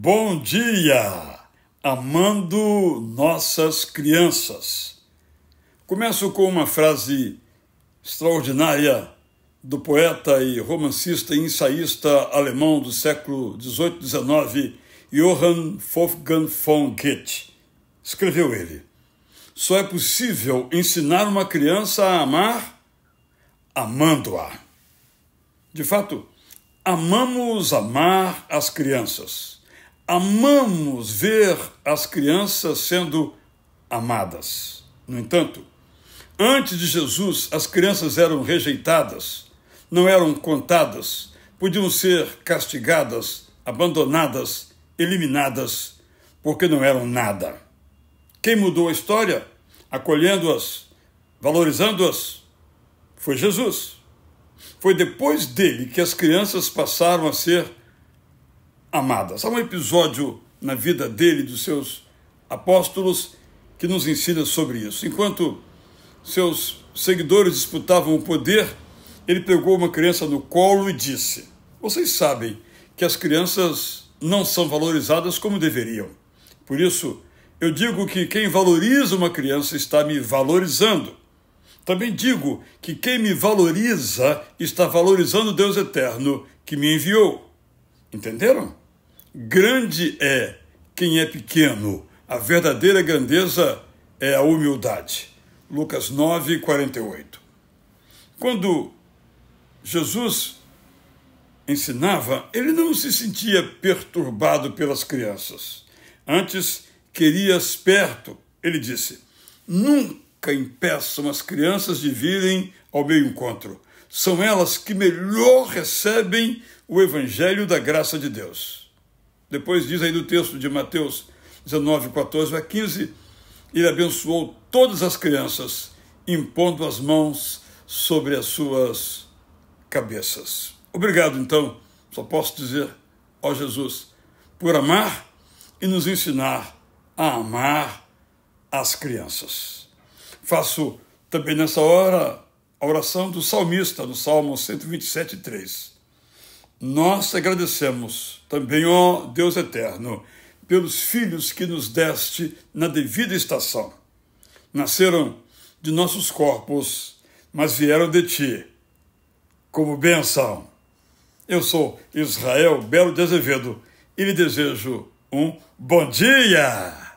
Bom dia! Amando nossas crianças. Começo com uma frase extraordinária do poeta e romancista e ensaísta alemão do século XVIII XIX, Johann Wolfgang von Goethe. Escreveu ele: Só é possível ensinar uma criança a amar amando-a. De fato, amamos amar as crianças amamos ver as crianças sendo amadas. No entanto, antes de Jesus, as crianças eram rejeitadas, não eram contadas, podiam ser castigadas, abandonadas, eliminadas, porque não eram nada. Quem mudou a história, acolhendo-as, valorizando-as, foi Jesus. Foi depois dele que as crianças passaram a ser amadas. Há um episódio na vida dele e dos seus apóstolos que nos ensina sobre isso. Enquanto seus seguidores disputavam o poder, ele pegou uma criança no colo e disse: Vocês sabem que as crianças não são valorizadas como deveriam. Por isso, eu digo que quem valoriza uma criança está me valorizando. Também digo que quem me valoriza está valorizando Deus eterno que me enviou. Entenderam? Grande é quem é pequeno. A verdadeira grandeza é a humildade. Lucas 9, 48. Quando Jesus ensinava, ele não se sentia perturbado pelas crianças. Antes, querias perto, ele disse. Nunca impeçam as crianças de virem ao meu encontro. São elas que melhor recebem o evangelho da graça de Deus. Depois diz aí do texto de Mateus 19, 14 a 15, ele abençoou todas as crianças, impondo as mãos sobre as suas cabeças. Obrigado, então, só posso dizer, ó Jesus, por amar e nos ensinar a amar as crianças. Faço também nessa hora a oração do salmista, no Salmo 127, 3. Nós agradecemos também, ó Deus eterno, pelos filhos que nos deste na devida estação. Nasceram de nossos corpos, mas vieram de ti, como bênção. Eu sou Israel Belo de Azevedo e lhe desejo um bom dia!